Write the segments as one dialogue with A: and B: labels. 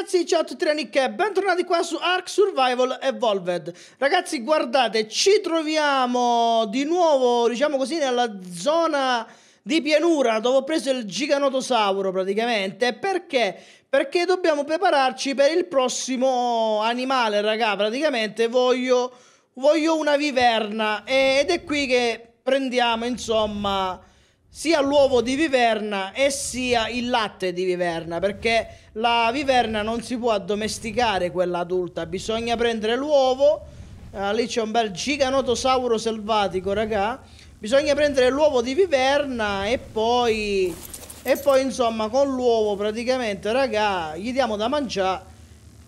A: ragazzi, ciao a tutti Ranicche, bentornati qua su Ark Survival Evolved Ragazzi guardate, ci troviamo di nuovo, diciamo così, nella zona di pianura dove ho preso il giganotosauro praticamente Perché? Perché dobbiamo prepararci per il prossimo animale, raga, praticamente voglio, voglio una viverna Ed è qui che prendiamo, insomma sia l'uovo di viverna e sia il latte di viverna, perché la viverna non si può addomesticare quella adulta, bisogna prendere l'uovo, ah, lì c'è un bel giganotosauro selvatico, raga, bisogna prendere l'uovo di viverna e poi e poi insomma con l'uovo praticamente raga gli diamo da mangiare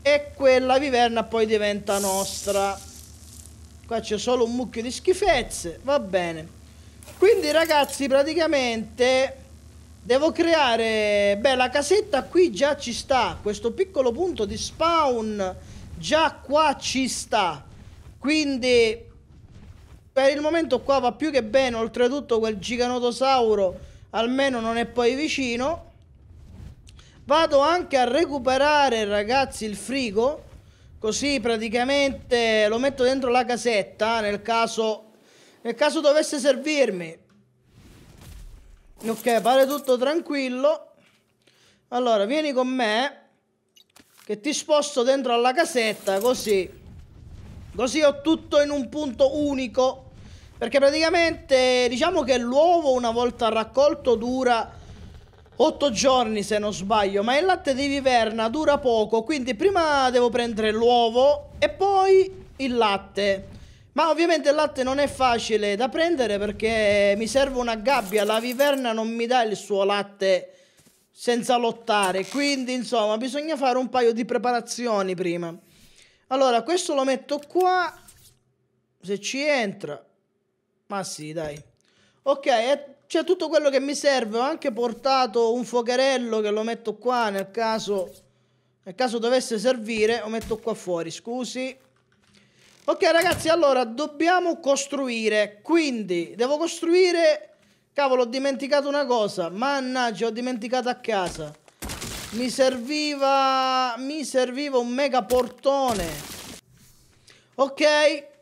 A: e quella viverna poi diventa nostra qua c'è solo un mucchio di schifezze va bene quindi ragazzi praticamente devo creare... Beh la casetta qui già ci sta, questo piccolo punto di spawn già qua ci sta. Quindi per il momento qua va più che bene, oltretutto quel giganotosauro almeno non è poi vicino. Vado anche a recuperare ragazzi il frigo Così praticamente lo metto dentro la casetta Nel caso nel caso dovesse servirmi. Ok, pare tutto tranquillo. Allora, vieni con me. Che ti sposto dentro alla casetta, così. Così ho tutto in un punto unico. Perché praticamente, diciamo che l'uovo una volta raccolto dura... 8 giorni se non sbaglio, ma il latte di viverna dura poco, quindi prima devo prendere l'uovo e poi il latte. Ma ovviamente il latte non è facile da prendere perché mi serve una gabbia, la viverna non mi dà il suo latte senza lottare, quindi insomma bisogna fare un paio di preparazioni prima. Allora, questo lo metto qua, se ci entra, ma sì dai. Ok, c'è tutto quello che mi serve, ho anche portato un focherello che lo metto qua nel caso, nel caso dovesse servire, lo metto qua fuori, scusi. Ok ragazzi, allora dobbiamo costruire, quindi devo costruire... Cavolo, ho dimenticato una cosa, mannaggia, ho dimenticato a casa. Mi serviva... mi serviva un mega portone. Ok,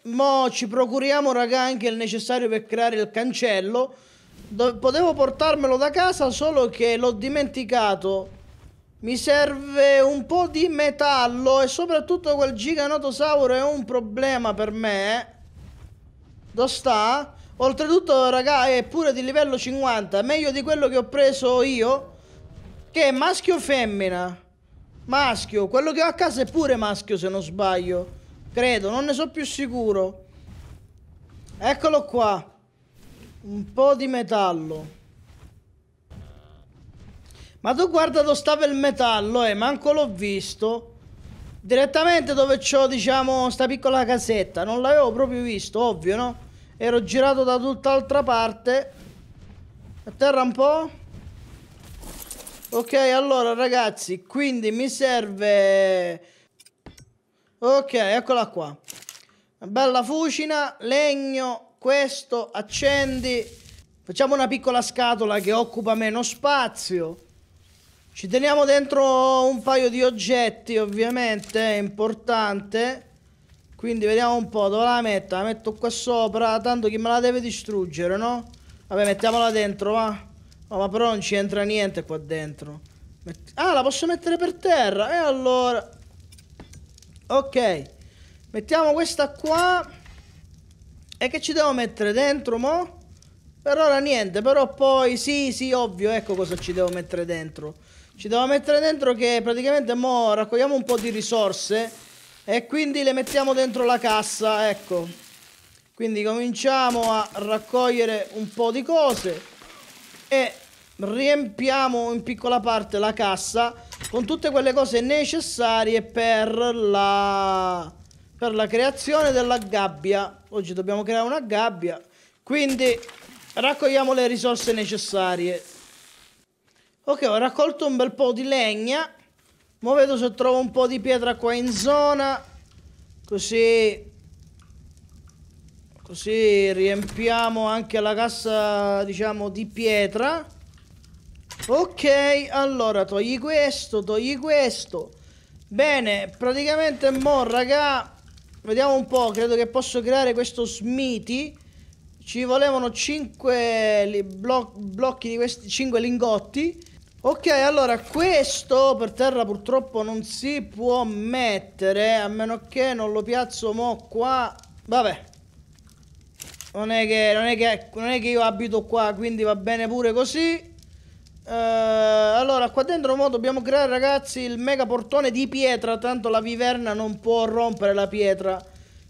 A: mo ci procuriamo raga anche il necessario per creare il cancello. Do potevo portarmelo da casa, solo che l'ho dimenticato mi serve un po' di metallo e soprattutto quel giganotosauro è un problema per me. Dove sta? Oltretutto, raga, è pure di livello 50, meglio di quello che ho preso io, che è maschio o femmina? Maschio, quello che ho a casa è pure maschio se non sbaglio. Credo, non ne so più sicuro. Eccolo qua. Un po' di metallo. Ma tu guarda dove stava il metallo, eh, manco l'ho visto. Direttamente dove c'ho, diciamo, sta piccola casetta. Non l'avevo proprio visto, ovvio, no? Ero girato da tutt'altra parte. A terra un po'. Ok, allora, ragazzi, quindi mi serve... Ok, eccola qua. bella fucina, legno, questo, accendi. Facciamo una piccola scatola che occupa meno spazio. Ci teniamo dentro un paio di oggetti, ovviamente, è importante. Quindi vediamo un po' dove la metto. La metto qua sopra, tanto chi me la deve distruggere, no? Vabbè, mettiamola dentro, va. No, ma però non ci entra niente qua dentro. Met ah, la posso mettere per terra. E allora... Ok. Mettiamo questa qua. E che ci devo mettere dentro, mo'? Per ora niente, però poi sì, sì, ovvio, ecco cosa ci devo mettere dentro. Ci devo mettere dentro che praticamente mo raccogliamo un po' di risorse e quindi le mettiamo dentro la cassa, ecco. Quindi cominciamo a raccogliere un po' di cose e riempiamo in piccola parte la cassa con tutte quelle cose necessarie per la, per la creazione della gabbia. Oggi dobbiamo creare una gabbia, quindi raccogliamo le risorse necessarie. Ok, ho raccolto un bel po' di legna. Mo vedo se trovo un po' di pietra qua in zona. Così... Così riempiamo anche la cassa, diciamo, di pietra. Ok, allora togli questo, togli questo. Bene, praticamente mo, raga... Vediamo un po', credo che posso creare questo smithy. Ci volevano 5 bloc blocchi di questi 5 lingotti. Ok, allora, questo per terra purtroppo non si può mettere, a meno che non lo piazzo mo qua. Vabbè. Non è che, non è che, non è che io abito qua, quindi va bene pure così. Uh, allora, qua dentro mo dobbiamo creare, ragazzi, il mega portone di pietra, tanto la viverna non può rompere la pietra.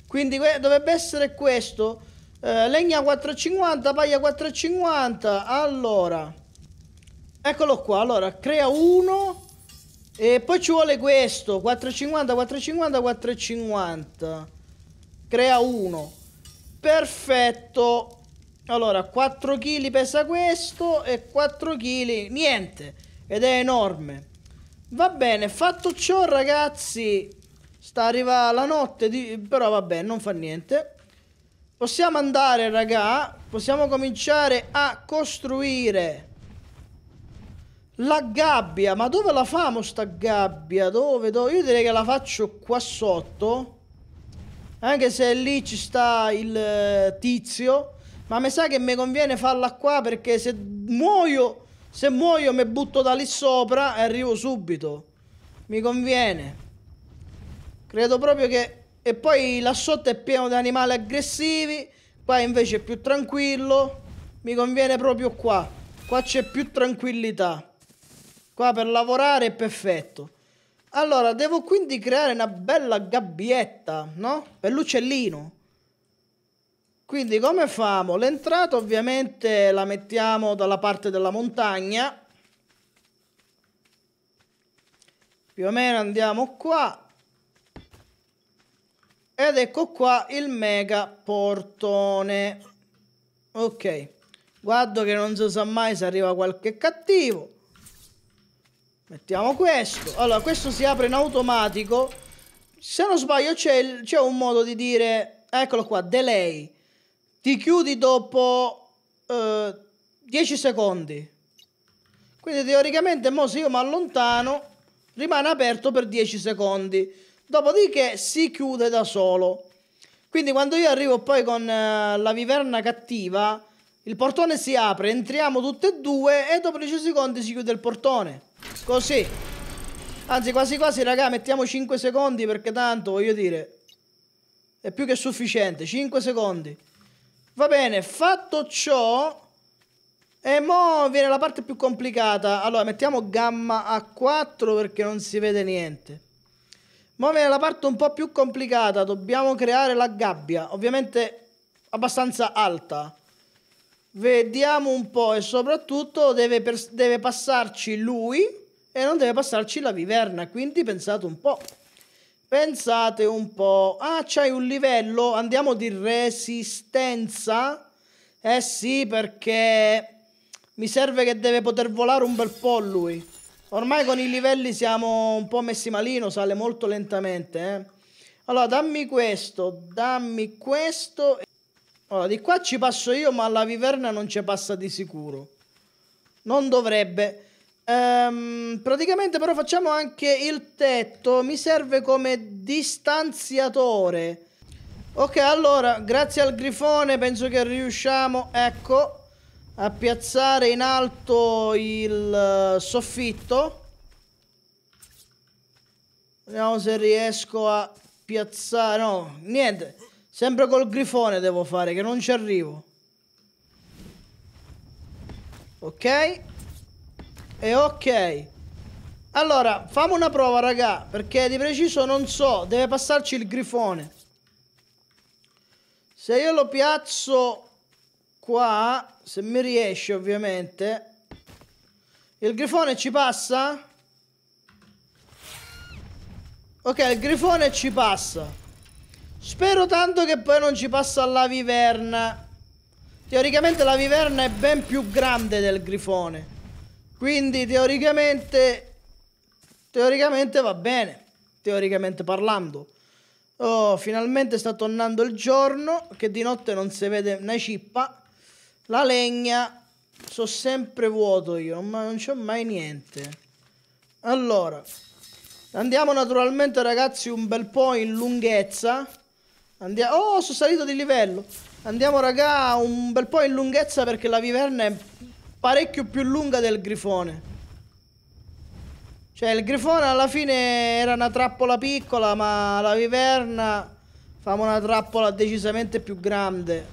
A: Quindi dovrebbe essere questo. Uh, legna 4,50, paglia 4,50. Allora... Eccolo qua, allora, crea uno. E poi ci vuole questo, 450, 450, 450. Crea uno. Perfetto. Allora, 4 kg pesa questo e 4 kg niente. Ed è enorme. Va bene, fatto ciò ragazzi, sta arriva la notte, di... però vabbè, non fa niente. Possiamo andare, raga, possiamo cominciare a costruire la gabbia, ma dove la famo sta gabbia? Dove, dove? Io direi che la faccio qua sotto. Anche se lì ci sta il eh, tizio. Ma mi sa che mi conviene farla qua perché se muoio, se muoio mi butto da lì sopra e arrivo subito. Mi conviene. Credo proprio che... E poi là sotto è pieno di animali aggressivi. Qua invece è più tranquillo. Mi conviene proprio qua. Qua c'è più tranquillità. Qua per lavorare è perfetto. Allora, devo quindi creare una bella gabbietta, no? Per l'uccellino. Quindi come famo? L'entrata ovviamente la mettiamo dalla parte della montagna. Più o meno andiamo qua. Ed ecco qua il mega portone. Ok. Guardo che non si sa mai se arriva qualche cattivo. Mettiamo questo. Allora, questo si apre in automatico. Se non sbaglio c'è un modo di dire... Eccolo qua, delay. Ti chiudi dopo eh, 10 secondi. Quindi teoricamente, mo se io mi allontano, rimane aperto per 10 secondi. Dopodiché si chiude da solo. Quindi quando io arrivo poi con eh, la viverna cattiva, il portone si apre, entriamo tutte e due e dopo 10 secondi si chiude il portone. Così. Anzi, quasi quasi, raga, mettiamo 5 secondi perché tanto, voglio dire, è più che sufficiente. 5 secondi. Va bene, fatto ciò... E mo viene la parte più complicata. Allora, mettiamo gamma a 4 perché non si vede niente. Mo viene la parte un po' più complicata. Dobbiamo creare la gabbia. Ovviamente abbastanza alta. Vediamo un po' e soprattutto deve, deve passarci lui e non deve passarci la viverna, quindi pensate un po'. Pensate un po'. Ah, c'hai un livello, andiamo di resistenza? Eh sì, perché mi serve che deve poter volare un bel po' lui. Ormai con i livelli siamo un po' messi malino, sale molto lentamente. Eh? Allora, dammi questo, dammi questo. Allora, di qua ci passo io, ma la viverna non ci passa di sicuro. Non dovrebbe. Ehm, praticamente però facciamo anche il tetto. Mi serve come distanziatore. Ok, allora, grazie al grifone penso che riusciamo, ecco, a piazzare in alto il eh, soffitto. Vediamo se riesco a piazzare... No, niente. Sempre col grifone devo fare, che non ci arrivo. Ok. E ok. Allora, famo una prova, raga, perché di preciso non so, deve passarci il grifone. Se io lo piazzo qua, se mi riesce ovviamente, il grifone ci passa? Ok, il grifone ci passa. Spero tanto che poi non ci passa la viverna. Teoricamente la viverna è ben più grande del grifone. Quindi teoricamente... Teoricamente va bene. Teoricamente parlando. Oh, finalmente sta tornando il giorno. Che di notte non si vede una cippa. La legna. So sempre vuoto io. Ma non c'ho mai niente. Allora. Andiamo naturalmente ragazzi un bel po' in lunghezza. Andiamo... Oh, sono salito di livello. Andiamo, raga, un bel po' in lunghezza perché la viverna è parecchio più lunga del grifone. Cioè, il grifone alla fine era una trappola piccola, ma la viverna fa una trappola decisamente più grande.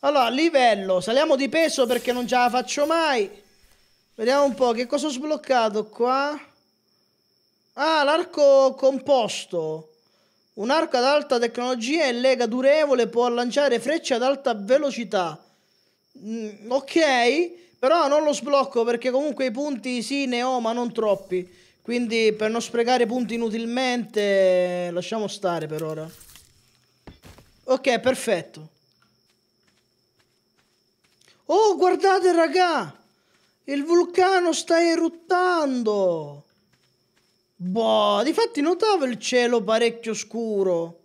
A: Allora, livello. Saliamo di peso perché non ce la faccio mai. Vediamo un po' che cosa ho sbloccato qua. Ah, l'arco composto. Un arco ad alta tecnologia e lega durevole può lanciare frecce ad alta velocità. Mm, ok, però non lo sblocco perché comunque i punti sì ne ho, ma non troppi. Quindi per non sprecare punti inutilmente lasciamo stare per ora. Ok, perfetto. Oh, guardate raga! Il vulcano sta eruttando! Boh, difatti notavo il cielo parecchio scuro.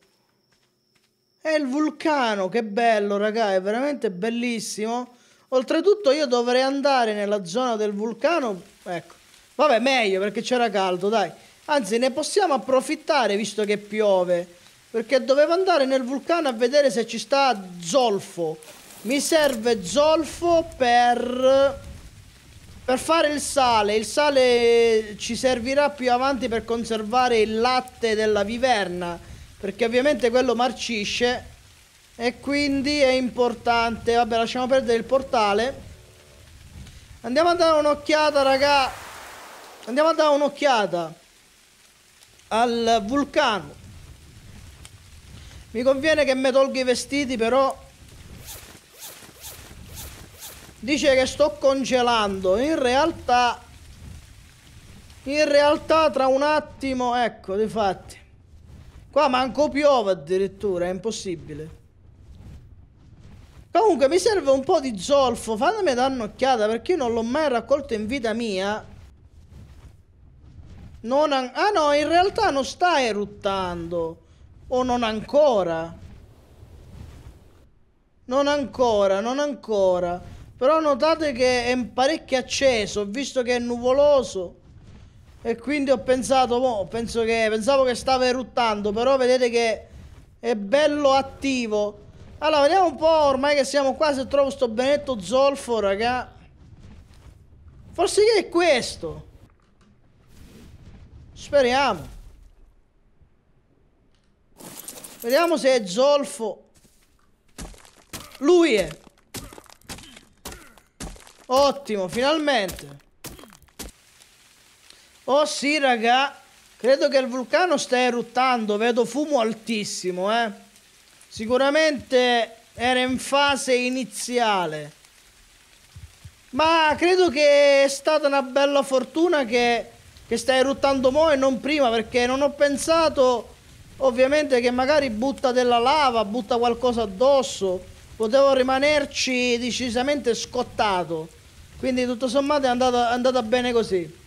A: E il vulcano, che bello, raga, è veramente bellissimo. Oltretutto io dovrei andare nella zona del vulcano, ecco. Vabbè, meglio perché c'era caldo, dai. Anzi, ne possiamo approfittare visto che piove. Perché dovevo andare nel vulcano a vedere se ci sta zolfo. Mi serve zolfo per... Per fare il sale, il sale ci servirà più avanti per conservare il latte della viverna, perché ovviamente quello marcisce e quindi è importante. Vabbè, lasciamo perdere il portale. Andiamo a dare un'occhiata, raga. Andiamo a dare un'occhiata al vulcano. Mi conviene che mi tolgo i vestiti, però dice che sto congelando in realtà in realtà tra un attimo ecco di fatti qua manco piove addirittura è impossibile comunque mi serve un po' di zolfo fatemi dare un'occhiata perché io non l'ho mai raccolto in vita mia non ah no in realtà non sta eruttando o non ancora non ancora non ancora però notate che è parecchio acceso, ho visto che è nuvoloso. E quindi ho pensato, boh, penso che, pensavo che stava eruttando, però vedete che è bello attivo. Allora, vediamo un po' ormai che siamo qua se trovo sto benetto zolfo, raga. Forse che è questo. Speriamo. Vediamo se è zolfo. Lui è. Ottimo, finalmente. Oh sì, raga. Credo che il vulcano stia eruttando. Vedo fumo altissimo, eh. Sicuramente era in fase iniziale. Ma credo che è stata una bella fortuna che, che sta eruttando mo e non prima, perché non ho pensato, ovviamente, che magari butta della lava, butta qualcosa addosso. Potevo rimanerci decisamente scottato. Quindi tutto sommato è andata, è andata bene così.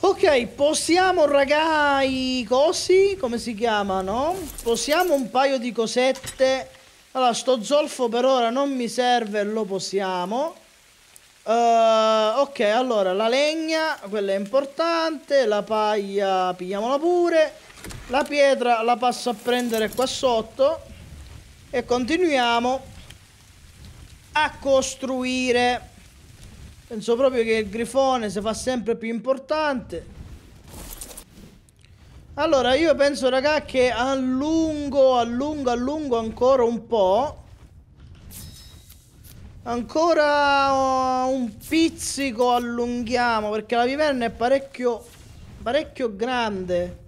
A: Ok, possiamo ragazzi i cosi, come si chiamano? Possiamo un paio di cosette. Allora, sto zolfo per ora non mi serve, lo possiamo. Uh, ok, allora, la legna, quella è importante, la paglia pigliamola pure. La pietra la passo a prendere qua sotto e continuiamo a costruire. Penso proprio che il grifone si fa sempre più importante. Allora, io penso, raga, che allungo, allungo, allungo ancora un po'. Ancora uh, un pizzico allunghiamo, perché la viverna è parecchio, parecchio grande.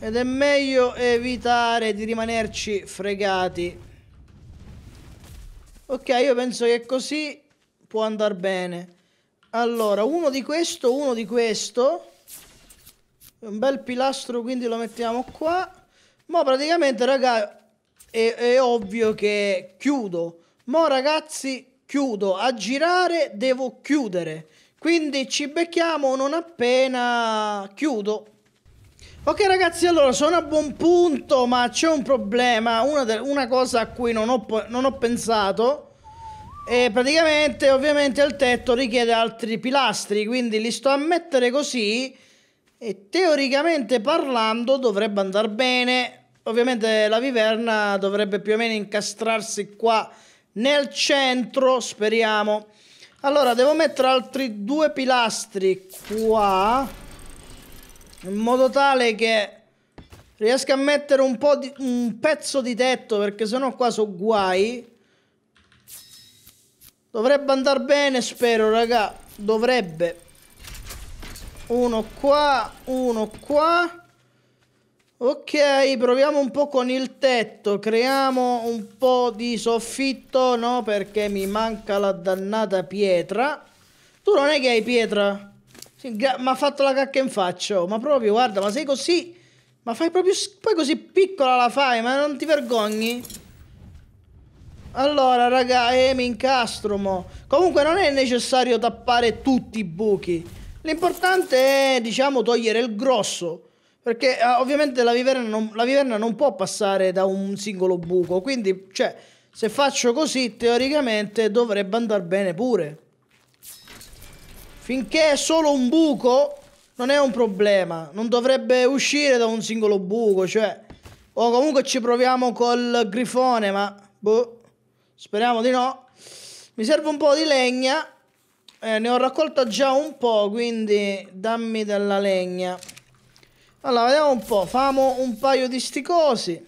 A: Ed è meglio evitare di rimanerci fregati. Ok, io penso che così può andare bene. Allora, uno di questo, uno di questo. Un bel pilastro, quindi lo mettiamo qua. Ma praticamente, ragazzi, è, è ovvio che chiudo. Mo ragazzi, chiudo. A girare devo chiudere. Quindi ci becchiamo non appena chiudo. Ok ragazzi, allora sono a buon punto, ma c'è un problema, una, una, cosa a cui non ho, non ho pensato e praticamente, ovviamente, il tetto richiede altri pilastri, quindi li sto a mettere così e teoricamente parlando dovrebbe andare bene. Ovviamente la viverna dovrebbe più o meno incastrarsi qua nel centro, speriamo. Allora, devo mettere altri due pilastri qua, in modo tale che riesca a mettere un, po di, un pezzo di tetto, perché sennò qua sono guai. Dovrebbe andare bene, spero, raga. Dovrebbe. Uno qua, uno qua. Ok, proviamo un po' con il tetto. Creiamo un po' di soffitto, no? Perché mi manca la dannata pietra. Tu non è che hai pietra? Sì, mi ha fatto la cacca in faccia. Oh. Ma proprio, guarda, ma sei così... Ma fai proprio... Poi così piccola la fai, ma non ti vergogni? Allora, raga, eh, mi incastro mo. Comunque non è necessario tappare tutti i buchi. L'importante è, diciamo, togliere il grosso. Perché eh, ovviamente la viverna, non, la viverna non può passare da un singolo buco. Quindi, cioè, se faccio così, teoricamente dovrebbe andare bene pure. Finché è solo un buco, non è un problema. Non dovrebbe uscire da un singolo buco, cioè... O comunque ci proviamo col grifone, ma... Boh. Speriamo di no. Mi serve un po' di legna. Eh, ne ho raccolta già un po', quindi dammi della legna. Allora, vediamo un po'. Famo un paio di sti cosi.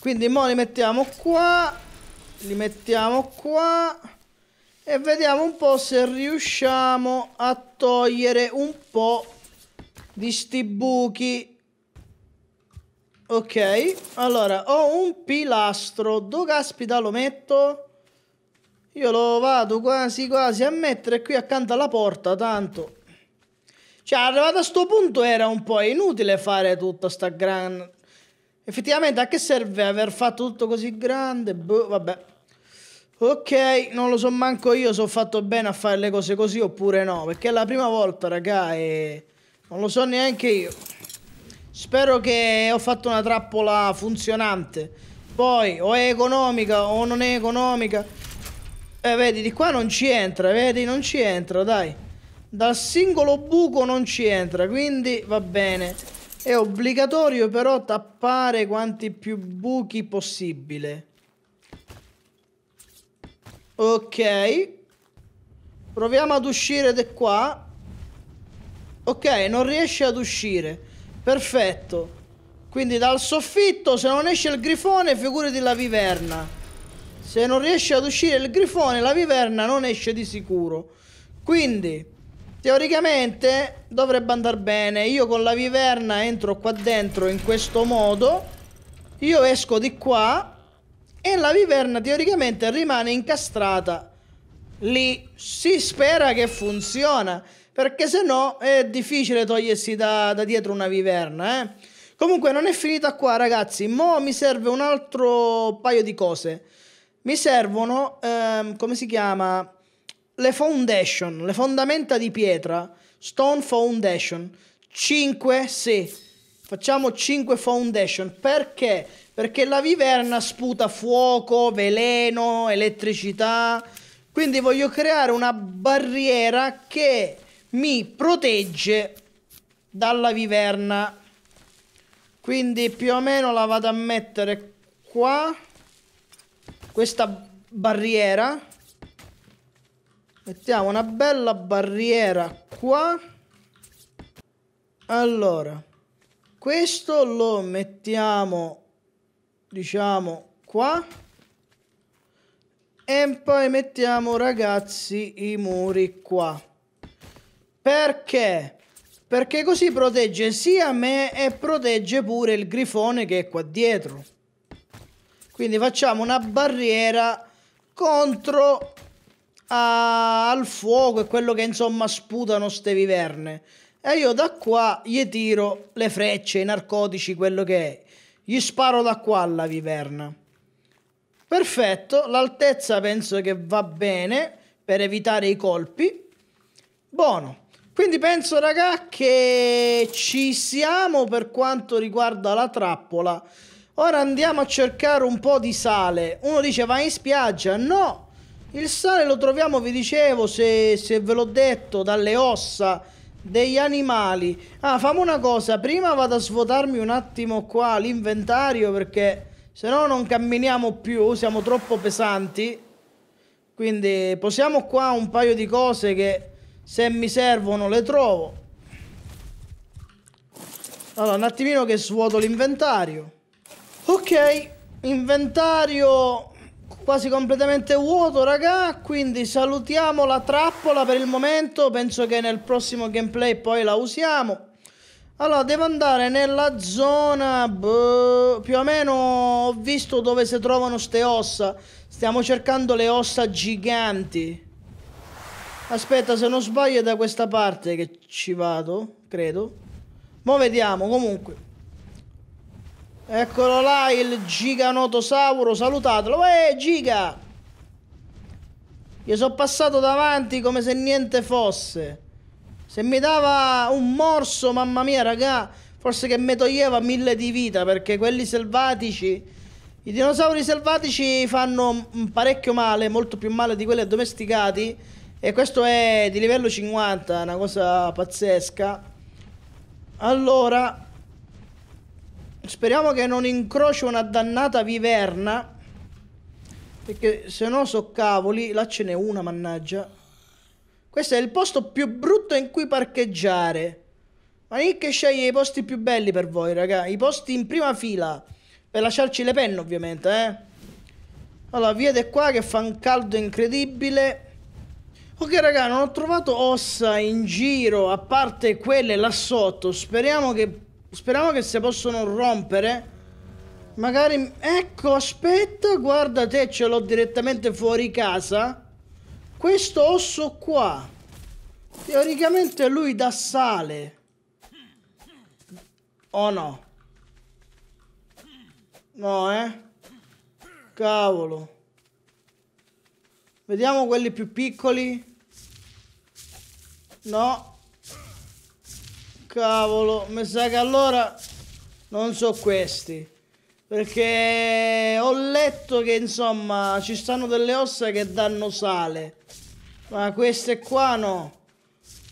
A: Quindi mo li mettiamo qua. Li mettiamo qua. E vediamo un po' se riusciamo a togliere un po' di sti buchi. Ok, allora ho un pilastro. Dove caspita lo metto? Io lo vado quasi quasi a mettere qui accanto alla porta, tanto. Cioè, arrivato a sto punto era un po' inutile fare tutta sta gran... Effettivamente, a che serve aver fatto tutto così grande? Boh, vabbè. Ok, non lo so manco io se ho fatto bene a fare le cose così oppure no, perché è la prima volta, raga, e... Non lo so neanche io. Spero che ho fatto una trappola funzionante. Poi o è economica o non è economica. eh, vedi, di qua non ci entra, vedi, non ci entra, dai. Dal singolo buco non ci entra, quindi va bene. È obbligatorio però tappare quanti più buchi possibile. Ok. Proviamo ad uscire da qua. Ok, non riesce ad uscire. Perfetto. Quindi dal soffitto se non esce il grifone figurati la viverna. Se non riesce ad uscire il grifone la viverna non esce di sicuro. Quindi teoricamente dovrebbe andare bene. Io con la viverna entro qua dentro in questo modo. Io esco di qua e la viverna teoricamente rimane incastrata lì. Si spera che funziona perché se no è difficile togliersi da, da dietro una viverna. Eh? Comunque non è finita qua ragazzi, mo mi serve un altro paio di cose. Mi servono, ehm, come si chiama, le foundation, le fondamenta di pietra, stone foundation, 5, sì, facciamo 5 foundation, perché? Perché la viverna sputa fuoco, veleno, elettricità, quindi voglio creare una barriera che mi protegge dalla viverna quindi più o meno la vado a mettere qua questa barriera mettiamo una bella barriera qua allora questo lo mettiamo diciamo qua e poi mettiamo ragazzi i muri qua perché? Perché così protegge sia me e protegge pure il grifone che è qua dietro. Quindi facciamo una barriera contro a... al fuoco e quello che insomma sputano ste viverne. E io da qua gli tiro le frecce, i narcotici, quello che è. Gli sparo da qua alla viverna. Perfetto, l'altezza penso che va bene per evitare i colpi. Buono. Quindi penso, raga, che ci siamo per quanto riguarda la trappola. Ora andiamo a cercare un po' di sale. Uno dice, vai in spiaggia. No, il sale lo troviamo, vi dicevo, se, se ve l'ho detto, dalle ossa degli animali. Ah, famo una cosa. Prima vado a svuotarmi un attimo qua l'inventario perché se no non camminiamo più, siamo troppo pesanti. Quindi posiamo qua un paio di cose che se mi servono le trovo. Allora, un attimino che svuoto l'inventario. Ok, inventario quasi completamente vuoto, raga. Quindi salutiamo la trappola per il momento. Penso che nel prossimo gameplay poi la usiamo. Allora, devo andare nella zona... Boh, più o meno ho visto dove si trovano ste ossa. Stiamo cercando le ossa giganti. Aspetta, se non sbaglio è da questa parte che ci vado, credo. Mo vediamo, comunque. Eccolo là, il giganotosauro, salutatelo. Eh, giga! Gli sono passato davanti come se niente fosse. Se mi dava un morso, mamma mia, raga, forse che mi toglieva mille di vita, perché quelli selvatici, i dinosauri selvatici fanno parecchio male, molto più male di quelli addomesticati. E questo è di livello 50, una cosa pazzesca. Allora, speriamo che non incrocio una dannata viverna. Perché se no so cavoli, là ce n'è una, mannaggia. Questo è il posto più brutto in cui parcheggiare. Ma lì sceglie i posti più belli per voi, raga. I posti in prima fila. Per lasciarci le penne, ovviamente, eh. Allora, viete qua che fa un caldo incredibile. Ok raga, non ho trovato ossa in giro, a parte quelle là sotto. Speriamo che... Speriamo che si possono rompere. Magari... Ecco, aspetta, guarda te, ce l'ho direttamente fuori casa. Questo osso qua. Teoricamente lui dà sale. Oh no. No, eh. Cavolo. Vediamo quelli più piccoli. No. Cavolo, mi sa che allora non so questi. Perché ho letto che insomma ci stanno delle ossa che danno sale. Ma queste qua no.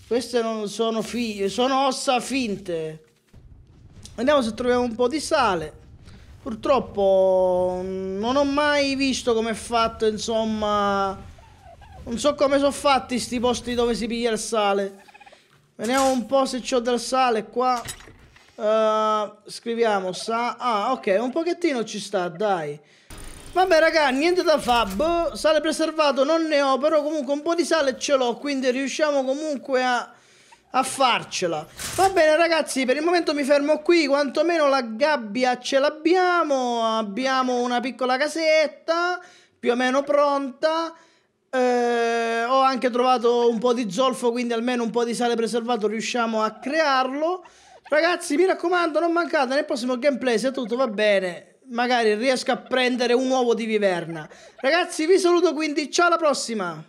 A: Queste non sono figlie, sono ossa finte. Vediamo se troviamo un po' di sale. Purtroppo non ho mai visto come è fatto, insomma... Non so come sono fatti sti posti dove si piglia il sale. Vediamo un po' se c'ho del sale qua. Uh, scriviamo sa... Ah, ok, un pochettino ci sta, dai. Vabbè, raga, niente da fab. Boh, sale preservato non ne ho, però comunque un po' di sale ce l'ho, quindi riusciamo comunque a a farcela. Va bene, ragazzi, per il momento mi fermo qui. Quantomeno la gabbia ce l'abbiamo. Abbiamo una piccola casetta più o meno pronta. Eh, ho anche trovato un po' di zolfo, quindi almeno un po' di sale preservato riusciamo a crearlo. Ragazzi, mi raccomando, non mancate nel prossimo gameplay se tutto va bene. Magari riesco a prendere un uovo di viverna. Ragazzi, vi saluto quindi, ciao alla prossima!